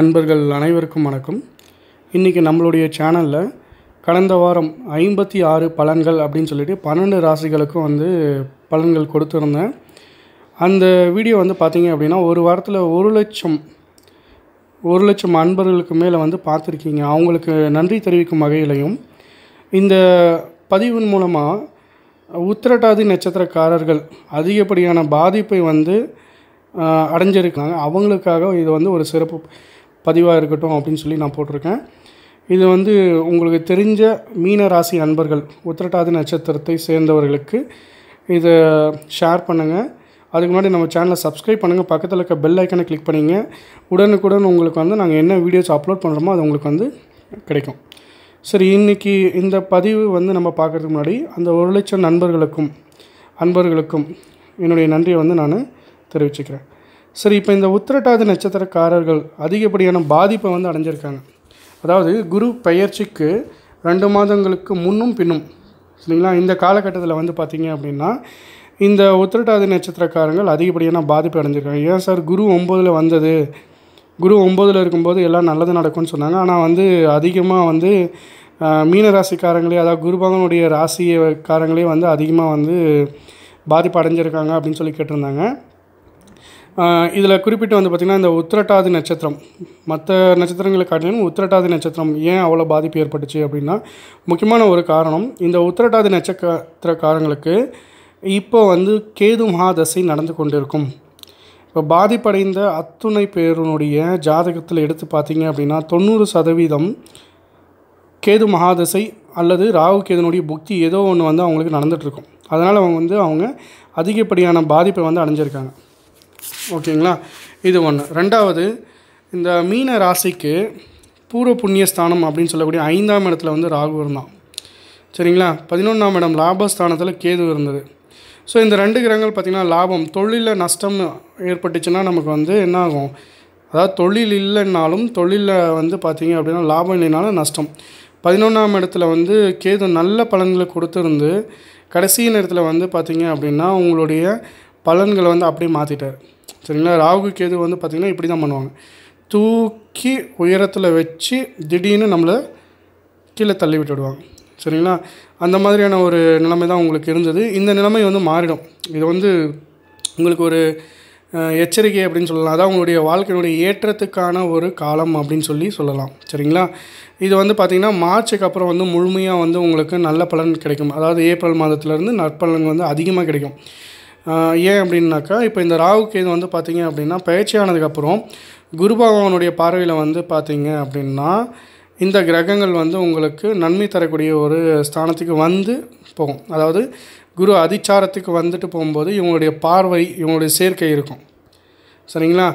அன்பர்கள் அனைவருக்கும் வணக்கம் இன்றைக்கி நம்மளுடைய சேனலில் கடந்த வாரம் ஐம்பத்தி ஆறு பலன்கள் அப்படின்னு சொல்லிட்டு பன்னெண்டு ராசிகளுக்கும் வந்து பலன்கள் கொடுத்துருந்தேன் அந்த வீடியோ வந்து பார்த்திங்க அப்படின்னா ஒரு வாரத்தில் ஒரு லட்சம் ஒரு லட்சம் அன்பர்களுக்கு மேலே வந்து பார்த்துருக்கீங்க அவங்களுக்கு நன்றி தெரிவிக்கும் வகையிலையும் இந்த பதிவின் மூலமாக உத்திரட்டாதி நட்சத்திரக்காரர்கள் அதிகப்படியான பாதிப்பை வந்து அடைஞ்சிருக்காங்க அவங்களுக்காக இது வந்து ஒரு சிறப்பு பதிவாக இருக்கட்டும் அப்படின்னு சொல்லி நான் போட்டிருக்கேன் இது வந்து உங்களுக்கு தெரிஞ்ச மீன ராசி நண்பர்கள் உத்திரட்டாதி நட்சத்திரத்தை சேர்ந்தவர்களுக்கு இதை ஷேர் பண்ணுங்கள் அதுக்கு முன்னாடி நம்ம சேனலை சப்ஸ்கிரைப் பண்ணுங்கள் பக்கத்தில் இருக்க பெல் ஐக்கனை கிளிக் பண்ணிங்க உடனுக்குடன் உங்களுக்கு வந்து நாங்கள் என்ன வீடியோஸ் அப்லோட் பண்ணுறோமோ அது உங்களுக்கு வந்து கிடைக்கும் சரி இன்றைக்கி இந்த பதிவு வந்து நம்ம பார்க்குறதுக்கு முன்னாடி அந்த ஒரு லட்சம் நண்பர்களுக்கும் அன்பர்களுக்கும் என்னுடைய நன்றியை வந்து நான் தெரிவிச்சுக்கிறேன் சரி இப்போ இந்த உத்திரட்டாதி நட்சத்திரக்காரர்கள் அதிகப்படியான பாதிப்பை வந்து அடைஞ்சிருக்காங்க அதாவது குரு பெயர்ச்சிக்கு ரெண்டு மாதங்களுக்கு முன்னும் பின்னும் சரிங்களா இந்த காலகட்டத்தில் வந்து பார்த்திங்க அப்படின்னா இந்த உத்திரட்டாதி நட்சத்திரக்காரங்கள் அதிகப்படியான பாதிப்பு அடைஞ்சிருக்காங்க ஏன் சார் குரு ஒம்போதில் வந்தது குரு ஒம்போதில் இருக்கும்போது எல்லாம் நல்லது நடக்கும்னு சொன்னாங்க ஆனால் வந்து அதிகமாக வந்து மீன ராசிக்காரங்களே அதாவது குருபகவனுடைய ராசிக்காரங்களே வந்து அதிகமாக வந்து பாதிப்பு அடைஞ்சிருக்காங்க அப்படின்னு சொல்லி கேட்டிருந்தாங்க இதில் குறிப்பிட்டு வந்து பார்த்திங்கன்னா இந்த உத்திரட்டாதி நட்சத்திரம் மற்ற நட்சத்திரங்களை காட்டிலும் உத்திரட்டாதி நட்சத்திரம் ஏன் அவ்வளோ பாதிப்பு ஏற்பட்டுச்சு அப்படின்னா முக்கியமான ஒரு காரணம் இந்த உத்திரட்டாதி நட்சத்திரக்காரங்களுக்கு இப்போ வந்து கேது மகாதசை நடந்து கொண்டிருக்கும் இப்போ பாதிப்படைந்த அத்துணை பேருனுடைய ஜாதகத்தில் எடுத்து பார்த்தீங்க அப்படின்னா தொண்ணூறு சதவீதம் கேது மகாதசை அல்லது ராகு கேதுனுடைய புக்தி ஏதோ ஒன்று வந்து அவங்களுக்கு நடந்துகிட்ருக்கும் அதனால் அவங்க வந்து அவங்க அதிகப்படியான பாதிப்பை வந்து அடைஞ்சிருக்காங்க ஓகேங்களா இது ஒன்று ரெண்டாவது இந்த மீன ராசிக்கு பூர்வ புண்ணியஸ்தானம் அப்படின்னு சொல்லக்கூடிய ஐந்தாம் இடத்துல வந்து ராகு இருந்தான் சரிங்களா பதினொன்றாம் இடம் லாபஸ்தானத்தில் கேது இருந்தது ஸோ இந்த ரெண்டு கிரகங்கள் பார்த்திங்கன்னா லாபம் தொழிலில் நஷ்டம் ஏற்பட்டுச்சுன்னா நமக்கு வந்து என்ன ஆகும் அதாவது தொழில் இல்லைன்னாலும் தொழிலில் வந்து பார்த்திங்க அப்படின்னா லாபம் இல்லைனாலும் நஷ்டம் பதினொன்றாம் இடத்துல வந்து கேது நல்ல பலன்களை கொடுத்துருந்து கடைசி நேரத்தில் வந்து பார்த்திங்க அப்படின்னா உங்களுடைய பலன்களை வந்து அப்படியே மாற்றிட்டார் சரிங்களா ராகு கேது வந்து பார்த்திங்கன்னா இப்படி தான் பண்ணுவாங்க தூக்கி உயரத்தில் வச்சு திடீர்னு நம்மளை கீழே தள்ளி விட்டுடுவாங்க சரிங்களா அந்த மாதிரியான ஒரு நிலைமை தான் உங்களுக்கு இருந்தது இந்த நிலைமை வந்து மாறிடும் இது வந்து உங்களுக்கு ஒரு எச்சரிக்கை அப்படின்னு சொல்லலாம் அதான் உங்களுடைய வாழ்க்கையினுடைய ஏற்றத்துக்கான ஒரு காலம் அப்படின்னு சொல்லி சொல்லலாம் சரிங்களா இது வந்து பார்த்திங்கன்னா மார்ச்சுக்கு அப்புறம் வந்து முழுமையாக வந்து உங்களுக்கு நல்ல பலன் கிடைக்கும் அதாவது ஏப்ரல் மாதத்துலேருந்து நற்பலன் வந்து அதிகமாக கிடைக்கும் ஏன் அப்படின்னாக்கா இப்போ இந்த ராகு கேது வந்து பார்த்திங்க அப்படின்னா ஆனதுக்கப்புறம் குரு பகவானுடைய பார்வையில் வந்து பார்த்திங்க அப்படின்னா இந்த கிரகங்கள் வந்து உங்களுக்கு நன்மை தரக்கூடிய ஒரு ஸ்தானத்துக்கு வந்து போகும் அதாவது குரு அதிச்சாரத்துக்கு வந்துட்டு போகும்போது இவங்களுடைய பார்வை இவங்களுடைய சேர்க்கை இருக்கும் சரிங்களா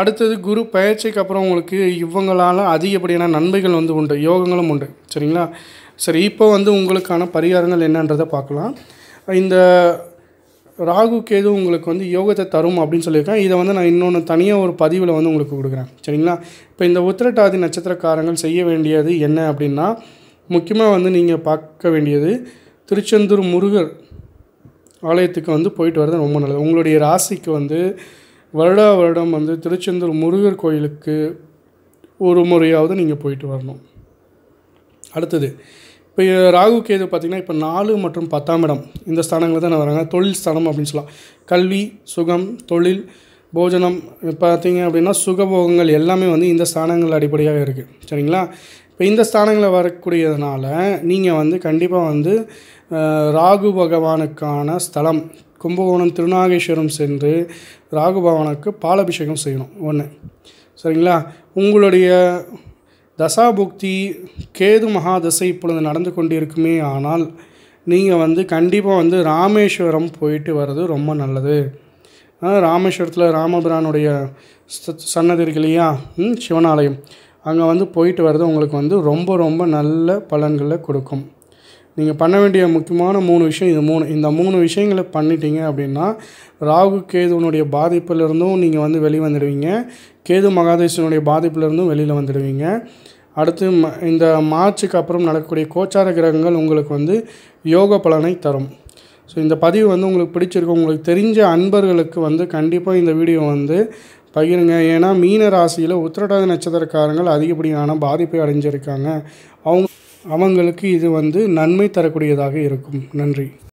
அடுத்தது குரு பயிற்சிக்கு அப்புறம் உங்களுக்கு இவங்களால் அதிகப்படியான நன்மைகள் வந்து உண்டு யோகங்களும் உண்டு சரிங்களா சரி இப்போ வந்து உங்களுக்கான பரிகாரங்கள் என்னன்றதை பார்க்கலாம் இந்த ராகு கேது உங்களுக்கு வந்து யோகத்தை தரும் அப்படின்னு சொல்லியிருக்கேன் இதை வந்து நான் இன்னொன்று தனியாக ஒரு பதிவில் வந்து உங்களுக்கு கொடுக்குறேன் சரிங்களா இப்போ இந்த உத்திரட்டாதி நட்சத்திரக்காரங்கள் செய்ய வேண்டியது என்ன அப்படின்னா முக்கியமாக வந்து நீங்கள் பார்க்க வேண்டியது திருச்செந்தூர் முருகர் ஆலயத்துக்கு வந்து போயிட்டு வர்றது ரொம்ப நல்லது உங்களுடைய ராசிக்கு வந்து வருடா வருடம் வந்து திருச்செந்தூர் முருகர் கோயிலுக்கு ஒரு முறையாவது நீங்கள் போயிட்டு வரணும் அடுத்தது இப்போ ராகு கேது பார்த்திங்கன்னா இப்போ நாலு மற்றும் பத்தாம் இடம் இந்த ஸ்தானங்கள் தான் வராங்க தொழில் ஸ்தானம் அப்படின்னு சொல்லலாம் கல்வி சுகம் தொழில் போஜனம் பார்த்திங்க அப்படின்னா சுகபோகங்கள் எல்லாமே வந்து இந்த ஸ்தானங்கள் அடிப்படையாக இருக்குது சரிங்களா இப்போ இந்த ஸ்தானங்களில் வரக்கூடியதுனால நீங்கள் வந்து கண்டிப்பாக வந்து ராகு பகவானுக்கான ஸ்தலம் கும்பகோணம் திருநாகேஸ்வரம் சென்று ராகு பகவானுக்கு பாலபிஷேகம் செய்யணும் ஒன்று சரிங்களா உங்களுடைய தசாபுக்தி கேது மகாதசை இப்பொழுது நடந்து கொண்டிருக்குமே ஆனால் நீங்கள் வந்து கண்டிப்பாக வந்து ராமேஸ்வரம் போயிட்டு வர்றது ரொம்ப நல்லது ராமேஸ்வரத்தில் ராமபிரானுடைய சன்னதி இருக்கு இல்லையா சிவனாலயம் அங்கே வந்து போயிட்டு வர்றது உங்களுக்கு வந்து ரொம்ப ரொம்ப நல்ல பலன்களை கொடுக்கும் நீங்கள் பண்ண வேண்டிய முக்கியமான மூணு விஷயம் இது மூணு இந்த மூணு விஷயங்களை பண்ணிட்டீங்க அப்படின்னா ராகு கேதுவனுடைய பாதிப்பிலிருந்தும் நீங்கள் வந்து வெளியே வந்துடுவீங்க கேது மகாதேசனுடைய பாதிப்பிலிருந்தும் வெளியில் வந்துடுவீங்க அடுத்து ம இந்த மார்ச்சுக்கு அப்புறம் நடக்கக்கூடிய கோச்சார கிரகங்கள் உங்களுக்கு வந்து யோக பலனை தரும் ஸோ இந்த பதிவு வந்து உங்களுக்கு பிடிச்சிருக்கும் உங்களுக்கு தெரிஞ்ச அன்பர்களுக்கு வந்து கண்டிப்பாக இந்த வீடியோ வந்து பகிருங்க ஏன்னா மீன ராசியில் உத்திரட்டாத நட்சத்திரக்காரங்கள் அதிகப்படியான பாதிப்பை அடைஞ்சிருக்காங்க அவங்க அவங்களுக்கு இது வந்து நன்மை தரக்கூடியதாக இருக்கும் நன்றி